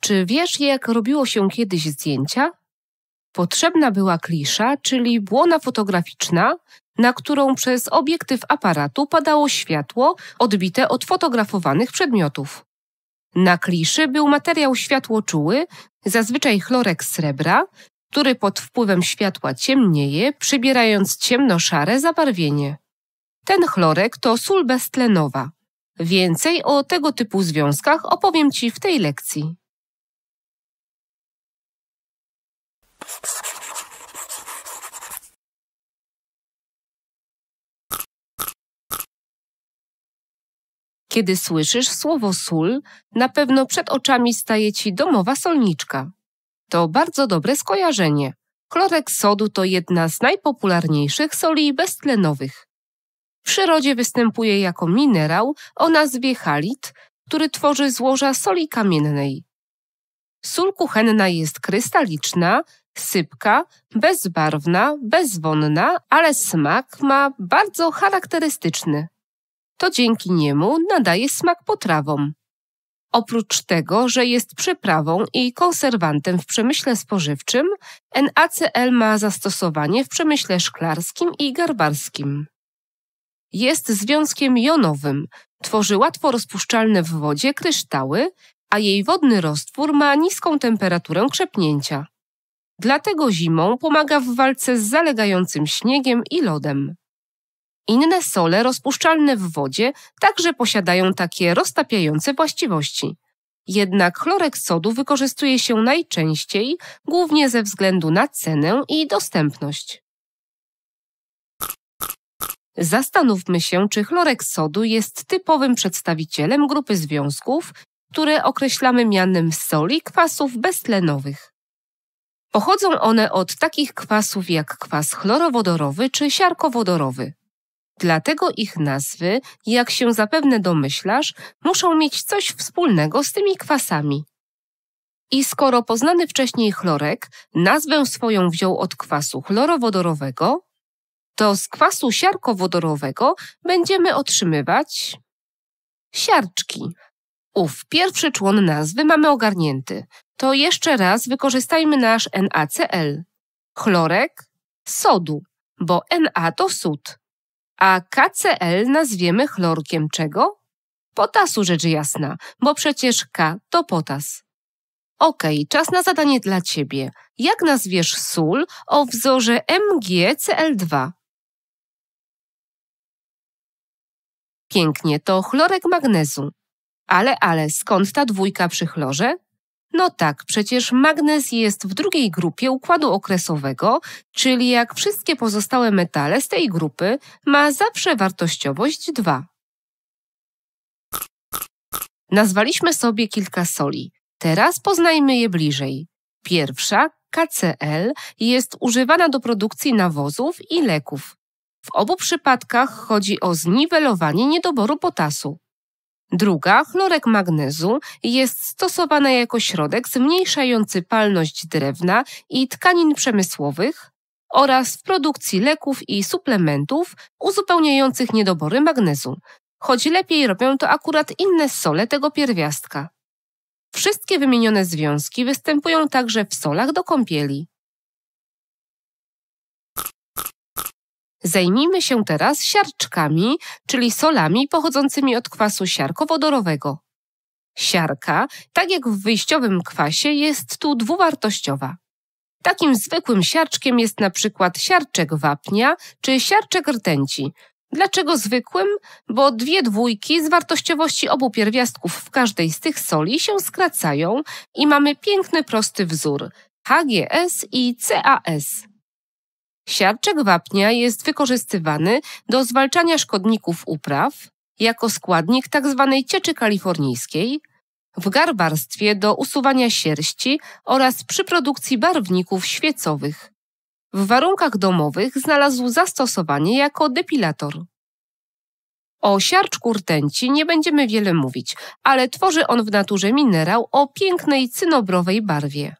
Czy wiesz, jak robiło się kiedyś zdjęcia? Potrzebna była klisza, czyli błona fotograficzna, na którą przez obiektyw aparatu padało światło odbite od fotografowanych przedmiotów. Na kliszy był materiał światłoczuły, zazwyczaj chlorek srebra, który pod wpływem światła ciemnieje, przybierając ciemno-szare zabarwienie. Ten chlorek to sól beztlenowa. Więcej o tego typu związkach opowiem Ci w tej lekcji. Kiedy słyszysz słowo sól, na pewno przed oczami staje ci domowa solniczka. To bardzo dobre skojarzenie. Chlorek sodu to jedna z najpopularniejszych soli beztlenowych. W przyrodzie występuje jako minerał o nazwie halit, który tworzy złoża soli kamiennej. Sól kuchenna jest krystaliczna, sypka, bezbarwna, bezwonna, ale smak ma bardzo charakterystyczny to dzięki niemu nadaje smak potrawom. Oprócz tego, że jest przeprawą i konserwantem w przemyśle spożywczym, NaCl ma zastosowanie w przemyśle szklarskim i garbarskim. Jest związkiem jonowym, tworzy łatwo rozpuszczalne w wodzie kryształy, a jej wodny roztwór ma niską temperaturę krzepnięcia. Dlatego zimą pomaga w walce z zalegającym śniegiem i lodem. Inne sole rozpuszczalne w wodzie także posiadają takie roztapiające właściwości. Jednak chlorek sodu wykorzystuje się najczęściej, głównie ze względu na cenę i dostępność. Zastanówmy się, czy chlorek sodu jest typowym przedstawicielem grupy związków, które określamy mianem soli kwasów beztlenowych. Pochodzą one od takich kwasów jak kwas chlorowodorowy czy siarkowodorowy. Dlatego ich nazwy, jak się zapewne domyślasz, muszą mieć coś wspólnego z tymi kwasami. I skoro poznany wcześniej chlorek nazwę swoją wziął od kwasu chlorowodorowego, to z kwasu siarkowodorowego będziemy otrzymywać siarczki. Uf, pierwszy człon nazwy mamy ogarnięty. To jeszcze raz wykorzystajmy nasz NaCl. Chlorek sodu, bo Na to sód a KCl nazwiemy chlorkiem czego? Potasu rzecz jasna, bo przecież K to potas. Okej, okay, czas na zadanie dla Ciebie. Jak nazwiesz sól o wzorze MgCl2? Pięknie, to chlorek magnezu. Ale, ale, skąd ta dwójka przy chlorze? No tak, przecież magnez jest w drugiej grupie układu okresowego, czyli jak wszystkie pozostałe metale z tej grupy ma zawsze wartościowość 2. Nazwaliśmy sobie kilka soli. Teraz poznajmy je bliżej. Pierwsza, KCl, jest używana do produkcji nawozów i leków. W obu przypadkach chodzi o zniwelowanie niedoboru potasu. Druga, chlorek magnezu, jest stosowana jako środek zmniejszający palność drewna i tkanin przemysłowych oraz w produkcji leków i suplementów uzupełniających niedobory magnezu, choć lepiej robią to akurat inne sole tego pierwiastka. Wszystkie wymienione związki występują także w solach do kąpieli. Zajmijmy się teraz siarczkami, czyli solami pochodzącymi od kwasu siarkowodorowego. Siarka, tak jak w wyjściowym kwasie, jest tu dwuwartościowa. Takim zwykłym siarczkiem jest na przykład siarczek wapnia czy siarczek rtęci. Dlaczego zwykłym? Bo dwie dwójki z wartościowości obu pierwiastków w każdej z tych soli się skracają i mamy piękny prosty wzór HGS i CAS. Siarczek wapnia jest wykorzystywany do zwalczania szkodników upraw jako składnik tzw. Tak cieczy kalifornijskiej, w garbarstwie do usuwania sierści oraz przy produkcji barwników świecowych. W warunkach domowych znalazł zastosowanie jako depilator. O siarczku rtęci nie będziemy wiele mówić, ale tworzy on w naturze minerał o pięknej cynobrowej barwie.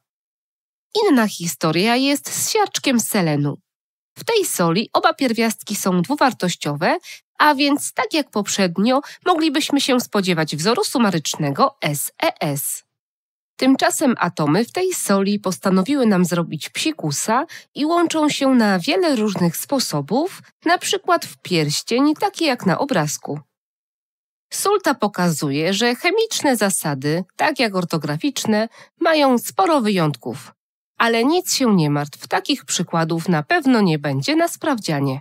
Inna historia jest z siarczkiem selenu. W tej soli oba pierwiastki są dwuwartościowe, a więc tak jak poprzednio moglibyśmy się spodziewać wzoru sumarycznego SES. E Tymczasem atomy w tej soli postanowiły nam zrobić psikusa i łączą się na wiele różnych sposobów, na przykład w pierścień, taki jak na obrazku. Sulta pokazuje, że chemiczne zasady, tak jak ortograficzne, mają sporo wyjątków. Ale nic się nie martw, takich przykładów na pewno nie będzie na sprawdzianie.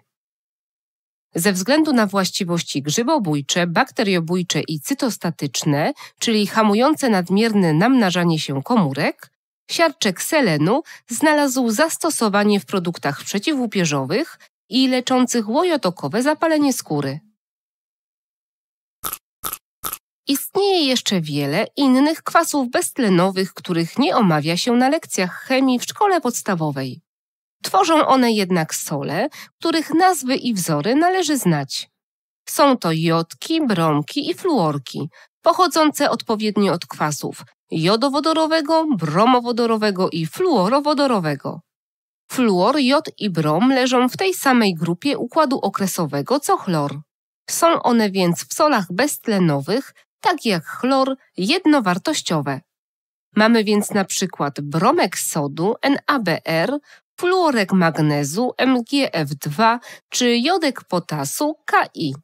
Ze względu na właściwości grzybobójcze, bakteriobójcze i cytostatyczne, czyli hamujące nadmierne namnażanie się komórek, siarczek selenu znalazł zastosowanie w produktach przeciwłupieżowych i leczących łojotokowe zapalenie skóry. Istnieje jeszcze wiele innych kwasów beztlenowych, których nie omawia się na lekcjach chemii w szkole podstawowej. Tworzą one jednak sole, których nazwy i wzory należy znać. Są to jodki, bromki i fluorki, pochodzące odpowiednio od kwasów jodowodorowego, bromowodorowego i fluorowodorowego. Fluor, jod i brom leżą w tej samej grupie układu okresowego co chlor. Są one więc w solach beztlenowych tak jak chlor, jednowartościowe. Mamy więc na przykład bromek sodu NaBr, fluorek magnezu MgF2 czy jodek potasu Ki.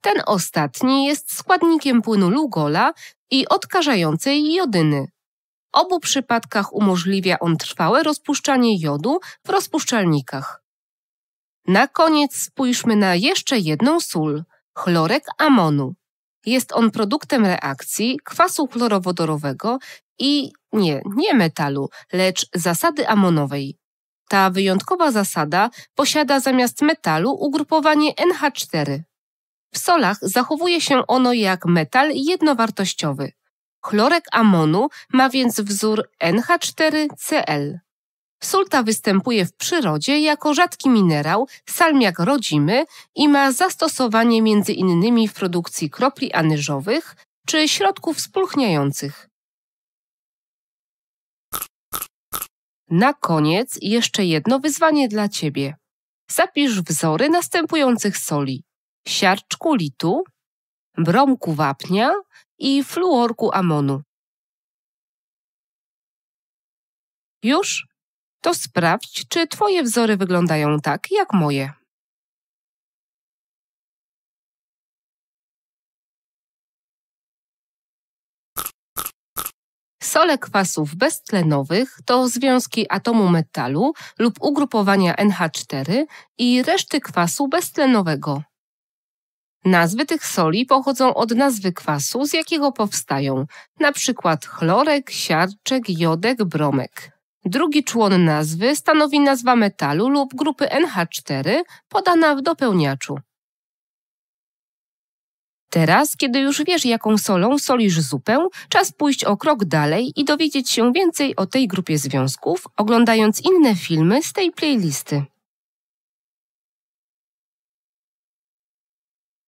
Ten ostatni jest składnikiem płynu Lugola i odkażającej jodyny. W obu przypadkach umożliwia on trwałe rozpuszczanie jodu w rozpuszczalnikach. Na koniec spójrzmy na jeszcze jedną sól chlorek amonu. Jest on produktem reakcji kwasu chlorowodorowego i nie, nie metalu, lecz zasady amonowej. Ta wyjątkowa zasada posiada zamiast metalu ugrupowanie NH4. W solach zachowuje się ono jak metal jednowartościowy. Chlorek amonu ma więc wzór NH4Cl. Sulta występuje w przyrodzie jako rzadki minerał, salmiak rodzimy i ma zastosowanie m.in. w produkcji kropli anyżowych czy środków spulchniających. Na koniec jeszcze jedno wyzwanie dla Ciebie. Zapisz wzory następujących soli: siarczku litu, bromku wapnia i fluorku amonu. Już? to sprawdź, czy Twoje wzory wyglądają tak jak moje. Sole kwasów beztlenowych to związki atomu metalu lub ugrupowania NH4 i reszty kwasu beztlenowego. Nazwy tych soli pochodzą od nazwy kwasu, z jakiego powstają, np. chlorek, siarczek, jodek, bromek. Drugi człon nazwy stanowi nazwa metalu lub grupy NH4 podana w dopełniaczu. Teraz, kiedy już wiesz, jaką solą solisz zupę, czas pójść o krok dalej i dowiedzieć się więcej o tej grupie związków, oglądając inne filmy z tej playlisty.